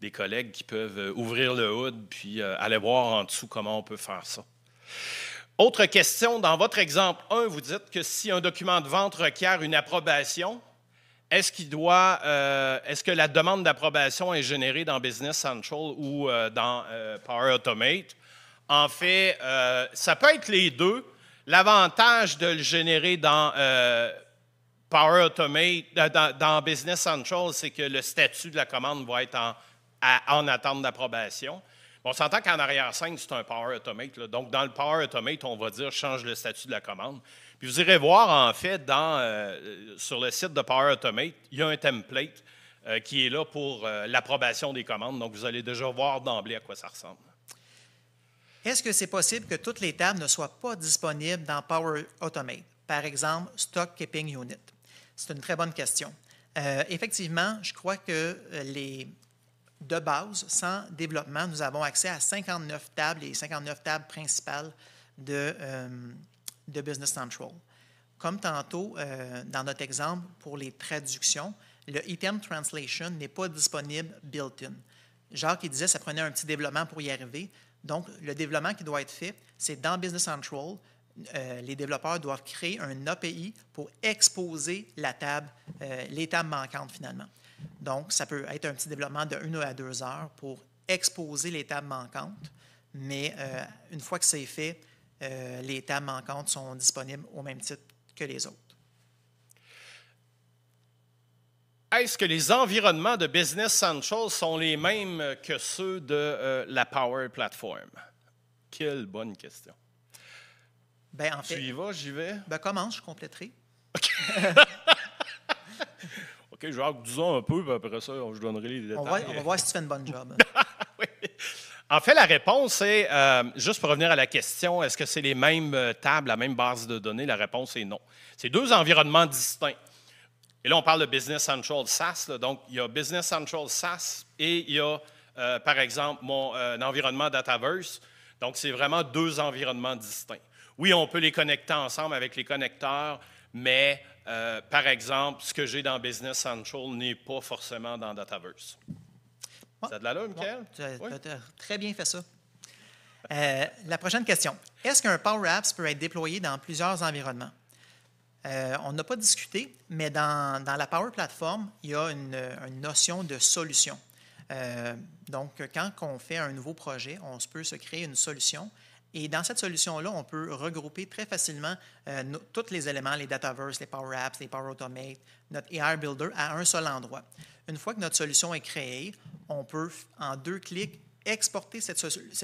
des collègues qui peuvent ouvrir le hood puis aller voir en dessous comment on peut faire ça. Autre question, dans votre exemple 1, vous dites que si un document de vente requiert une approbation, est-ce euh, est que la demande d'approbation est générée dans Business Central ou euh, dans euh, Power Automate? En fait, ça peut être les deux. L'avantage de le générer dans Power Automate, dans, Business Central, c'est que le statut de la commande va être en, en attente d'approbation. On s'entend qu'en arrière-scène, c'est un Power Automate. Donc, dans le Power Automate, on va dire change le statut de la commande. Puis vous irez voir, en fait, euh, sur le site de Power Automate, il y a un template euh, qui est là pour euh, l'approbation des commandes. Donc, vous allez déjà voir d'emblée à quoi ça ressemble.
Est-ce que c'est possible que toutes les tables ne soient pas disponibles dans Power Automate? Par exemple, Stock Keeping Unit. C'est une très bonne question. effectivement, je crois que les de base, sans développement, nous avons accès à 59 tables et 59 tables principales de, euh, Business Central. Comme tantôt, euh, dans notre exemple pour les traductions, le item e translation n'est pas disponible built-in. Jacques il disait que ça prenait un petit développement pour y arriver. Donc, le développement qui doit être fait, c'est dans Business Central, euh, les développeurs doivent créer un API pour exposer la table, les tables manquantes finalement. Donc, ça peut être un petit développement de 1 à deux heures pour exposer les tables manquantes, mais euh, une fois que c'est fait, euh, les tables manquantes sont disponibles au même titre que les autres.
Est-ce que les environnements de Business Central sont les mêmes que ceux de euh, la Power Platform? Quelle bonne question.
Ben, en fait, tu y vas, j'y vais? Ben, commence, je compléterai.
OK, Jacques, disons un peu, puis après ça, je donnerai les détails. On va, voir si
tu fais une bonne job.
En fait, la réponse est euh, juste pour revenir à la question, est-ce que c'est les mêmes euh, tables, la même base de données? La réponse est non. C'est deux environnements distincts. Et là, on parle de Business Central SaaS. donc, il y a Business Central SaaS et il y a, euh, par exemple, mon environnement Dataverse. Donc, c'est vraiment deux environnements distincts. Oui, on peut les connecter ensemble avec les connecteurs, mais euh, par exemple, ce que j'ai dans Business Central n'est pas forcément dans Dataverse. ça de la loi, Michael?
tu as, très bien fait ça. Euh, la prochaine question. Est-ce qu'un Power Apps peut être déployé dans plusieurs environnements? Euh, on n'a pas discuté, mais dans, dans, la Power Platform, il y a une, une notion de solution. donc, quand on fait un nouveau projet, on peut se créer une solution et dans cette solution-là, on peut regrouper très facilement euh, tous les éléments, les Dataverse, les Power Apps, les Power Automate, notre AI Builder à un seul endroit. Une fois que notre solution est créée, on peut en deux clics exporter cette,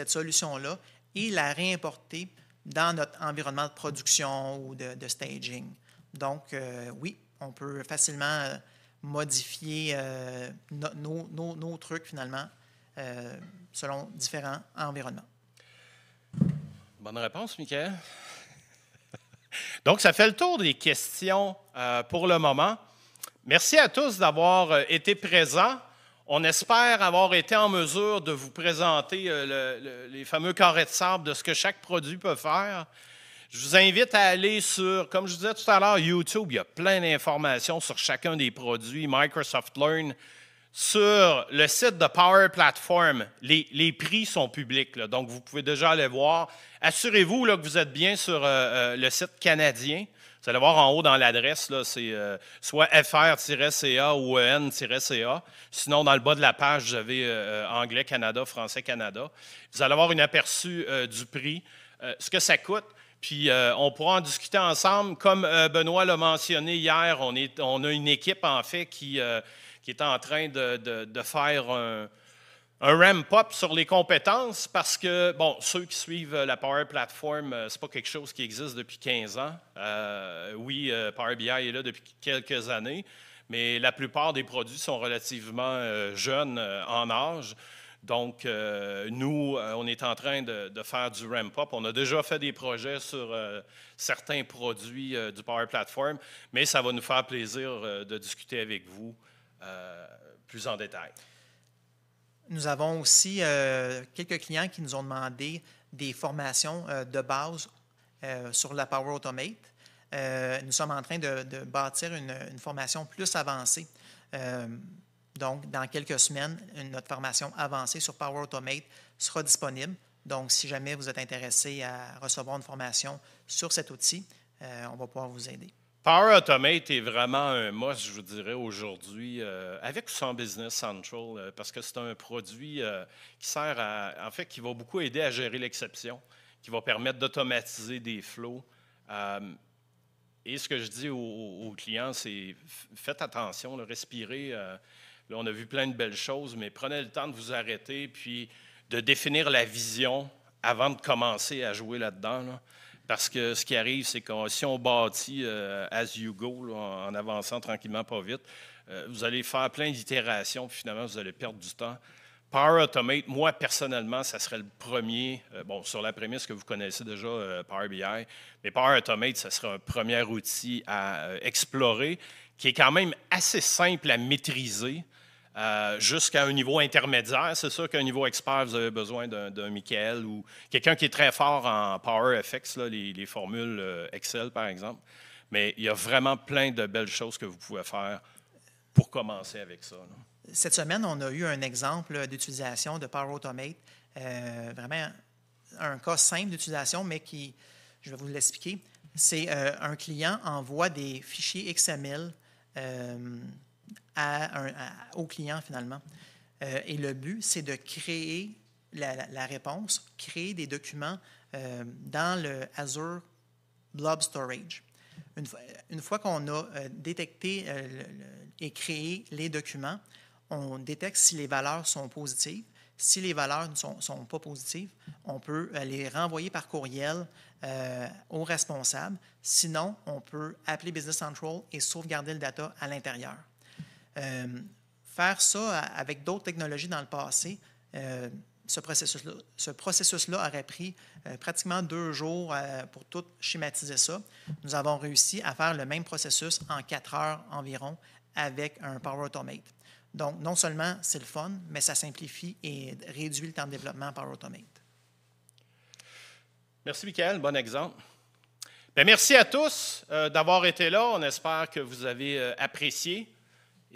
solution-là et la réimporter dans notre environnement de production ou de, staging. Donc, euh, oui, on peut facilement euh, modifier nos, trucs finalement selon différents environnements.
Bonne réponse, Michael. Donc, ça fait le tour des questions euh, pour le moment. Merci à tous d'avoir euh, été présents. On espère avoir été en mesure de vous présenter euh, les fameux carrés de sable de ce que chaque produit peut faire. Je vous invite à aller sur, comme je disais tout à l'heure, YouTube. Il y a plein d'informations sur chacun des produits. Microsoft Learn sur le site de Power Platform, les, prix sont publics, donc vous pouvez déjà aller voir. Assurez-vous que vous êtes bien sur euh, euh, le site canadien. Vous allez voir en haut dans l'adresse, c'est euh, soit fr-ca ou en-ca. Sinon, dans le bas de la page, vous avez anglais Canada, français Canada. Vous allez avoir un aperçu du prix, ce que ça coûte. Puis on pourra en discuter ensemble. Comme Benoît l'a mentionné hier, on a une équipe en fait qui qui est en train de, de, faire un, un ramp-up sur les compétences parce que, bon, ceux qui suivent euh, la Power Platform, euh, ce n'est pas quelque chose qui existe depuis 15 ans. Euh, oui, Power BI est là depuis quelques années, mais la plupart des produits sont relativement jeunes en âge. Donc, nous, on est en train de, de faire du ramp-up. On a déjà fait des projets sur certains produits du Power Platform, mais ça va nous faire plaisir de discuter avec vous euh, plus en détail.
Nous avons aussi euh, quelques clients qui nous ont demandé des formations euh, de base sur la Power Automate. nous sommes en train de, bâtir une, formation plus avancée. donc, dans quelques semaines, une, notre formation avancée sur Power Automate sera disponible. Donc, si jamais vous êtes intéressé à recevoir une formation sur cet outil, on va pouvoir vous aider.
Power Automate est vraiment un must, je vous dirais, aujourd'hui, euh, avec ou sans Business Central, euh, parce que c'est un produit euh, qui sert à, en fait, qui va beaucoup aider à gérer l'exception, qui va permettre d'automatiser des flots. et ce que je dis aux, clients, c'est faites attention, respirez. là, on a vu plein de belles choses, mais prenez le temps de vous arrêter, puis de définir la vision avant de commencer à jouer là-dedans. là dedans parce que ce qui arrive, c'est que si on bâtit euh, as you go, en avançant tranquillement, pas vite, euh, vous allez faire plein d'itérations, puis finalement, vous allez perdre du temps. Power Automate, moi personnellement, ça serait le premier, euh, bon, sur la prémisse que vous connaissez déjà, Power BI, mais Power Automate, ça serait un premier outil à explorer qui est quand même assez simple à maîtriser. Euh, jusqu'à un niveau intermédiaire. C'est sûr qu'à un niveau expert, vous avez besoin d'un Michael ou quelqu'un qui est très fort en PowerFX, les, les formules euh, Excel, par exemple. Mais il y a vraiment plein de belles choses que vous pouvez faire pour commencer avec ça.
Cette semaine, on a eu un exemple d'utilisation de Power Automate, euh, vraiment un cas simple d'utilisation, mais qui, je vais vous l'expliquer, c'est un client envoie des fichiers XML au client finalement. Euh, et le but, c'est de créer la, réponse, créer des documents euh, dans le Azure Blob Storage. Une, une fois qu'on a euh, détecté et créé les documents, on détecte si les valeurs sont positives. Si les valeurs ne sont, pas positives, on peut les renvoyer par courriel euh, aux responsables. Sinon, on peut appeler Business Central et sauvegarder le data à l'intérieur. Euh, faire ça avec d'autres technologies dans le passé, euh, ce processus-là processus aurait pris euh, pratiquement deux jours pour tout schématiser ça. Nous avons réussi à faire le même processus en quatre heures environ avec un Power Automate. Donc, non seulement c'est le fun, mais ça simplifie et réduit le temps de développement Power Automate.
Merci, Michael. Bon exemple. Ben, merci à tous d'avoir été là. On espère que vous avez apprécié.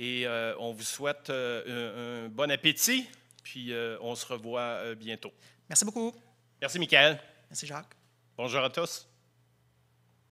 Et euh, on vous souhaite euh, un, bon appétit, puis euh, on se revoit bientôt. Merci beaucoup. Merci, Michael. Merci, Jacques. Bonjour à tous.